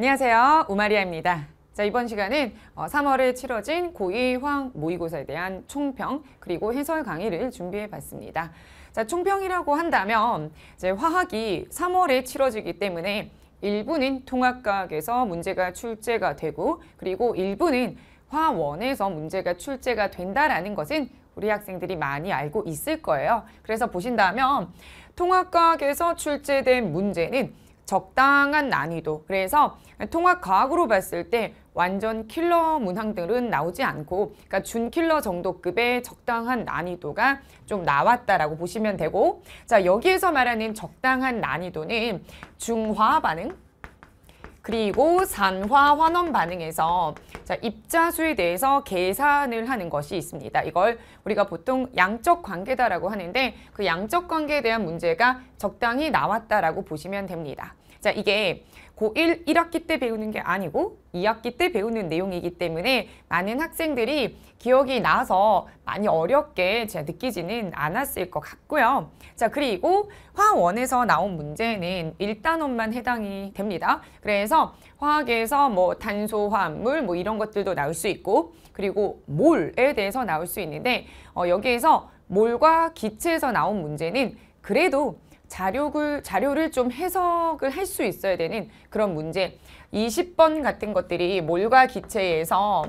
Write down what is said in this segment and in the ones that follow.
안녕하세요. 우마리아입니다. 자, 이번 시간은 3월에 어, 치러진 고2 화학 모의고사에 대한 총평 그리고 해설 강의를 준비해 봤습니다. 자, 총평이라고 한다면 이제 화학이 3월에 치러지기 때문에 일부는 통합과학에서 문제가 출제가 되고 그리고 일부는 화원에서 문제가 출제가 된다라는 것은 우리 학생들이 많이 알고 있을 거예요. 그래서 보신다면 통합과학에서 출제된 문제는 적당한 난이도 그래서 통합과학으로 봤을 때 완전 킬러 문항들은 나오지 않고 그러니까 준킬러 정도급의 적당한 난이도가 좀 나왔다라고 보시면 되고 자 여기에서 말하는 적당한 난이도는 중화 반응 그리고 산화 환원 반응에서 자, 입자수에 대해서 계산을 하는 것이 있습니다. 이걸 우리가 보통 양적 관계다라고 하는데 그 양적 관계에 대한 문제가 적당히 나왔다라고 보시면 됩니다. 자, 이게 고1 1학기 때 배우는 게 아니고 2학기 때 배우는 내용이기 때문에 많은 학생들이 기억이 나서 많이 어렵게 제가 느끼지는 않았을 것 같고요. 자 그리고 화원에서 나온 문제는 1단원만 해당이 됩니다. 그래서 화학에서 뭐 탄소, 화합물 뭐 이런 것들도 나올 수 있고 그리고 몰에 대해서 나올 수 있는데 어, 여기에서 몰과 기체에서 나온 문제는 그래도 자료를, 자료를 좀 해석을 할 수 있어야 되는 그런 문제 20번 같은 것들이 몰과 기체에서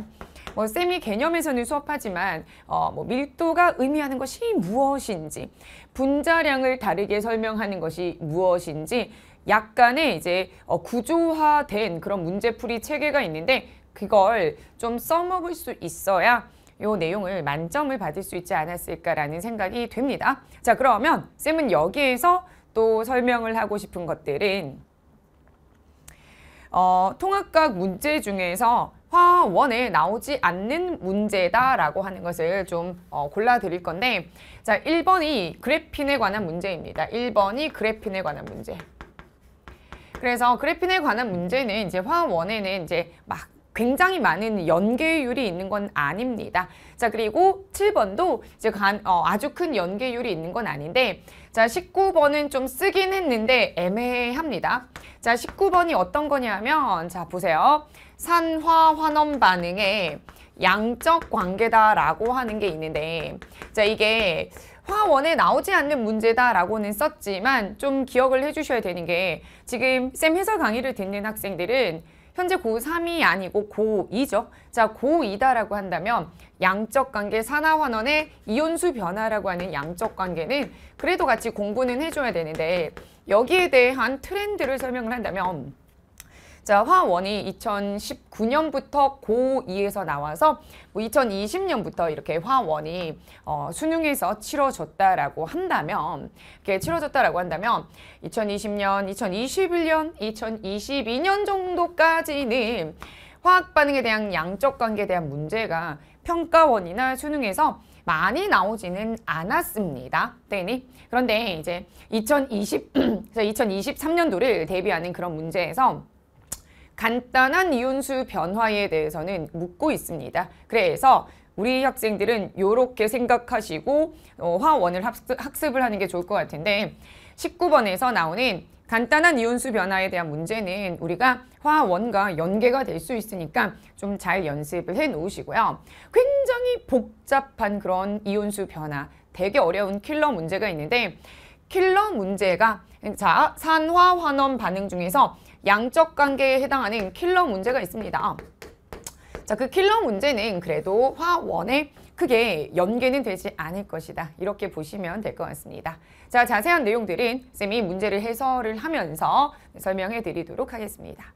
뭐 쌤이 개념에서는 수업하지만 어, 뭐 밀도가 의미하는 것이 무엇인지 분자량을 다르게 설명하는 것이 무엇인지 약간의 이제 어, 구조화된 그런 문제풀이 체계가 있는데 그걸 좀 써먹을 수 있어야 요 내용을 만점을 받을 수 있지 않았을까라는 생각이 됩니다. 자 그러면 쌤은 여기에서 또 설명을 하고 싶은 것들은 어, 통합각 문제 중에서 화원에 나오지 않는 문제다라고 하는 것을 좀 어, 골라드릴 건데 자 1번이 그래핀에 관한 문제입니다. 1번이 그래핀에 관한 문제. 그래서 그래핀에 관한 문제는 이제 화원에는 이제 막 굉장히 많은 연계율이 있는 건 아닙니다. 자 그리고 7번도 이제 간, 어, 아주 큰 연계율이 있는 건 아닌데 자 19번은 좀 쓰긴 했는데 애매합니다. 자 19번이 어떤 거냐면 자 보세요. 산화 환원 반응에 양적 관계다라고 하는 게 있는데 자 이게 화원에 나오지 않는 문제다라고는 썼지만 좀 기억을 해주셔야 되는 게 지금 쌤 해설 강의를 듣는 학생들은 현재 고3이 아니고 고2죠. 자, 고2다라고 한다면 양적 관계 산화환원의 이온수 변화라고 하는 양적 관계는 그래도 같이 공부는 해줘야 되는데 여기에 대한 트렌드를 설명을 한다면 자, 화원이 2019년부터 고2에서 나와서 뭐 2020년부터 이렇게 화원이 어, 수능에서 치러졌다라고 한다면 이렇게 치러졌다라고 한다면 2020년, 2021년, 2022년 정도까지는 화학 반응에 대한 양적 관계에 대한 문제가 평가원이나 수능에서 많이 나오지는 않았습니다. 때니 그런데 이제 2020, 2023년도를 대비하는 그런 문제에서 간단한 이온수 변화에 대해서는 묻고 있습니다. 그래서 우리 학생들은 이렇게 생각하시고 어, 화원을 학습, 학습을 하는 게 좋을 것 같은데 19번에서 나오는 간단한 이온수 변화에 대한 문제는 우리가 화원과 연계가 될 수 있으니까 좀 잘 연습을 해 놓으시고요. 굉장히 복잡한 그런 이온수 변화, 되게 어려운 킬러 문제가 있는데 킬러 문제가 자 산화환원 반응 중에서 양적 관계에 해당하는 킬러 문제가 있습니다. 자, 그 킬러 문제는 그래도 화원에 크게 연계는 되지 않을 것이다. 이렇게 보시면 될 것 같습니다. 자, 자세한 내용들은 쌤이 문제를 해설을 하면서 설명해 드리도록 하겠습니다.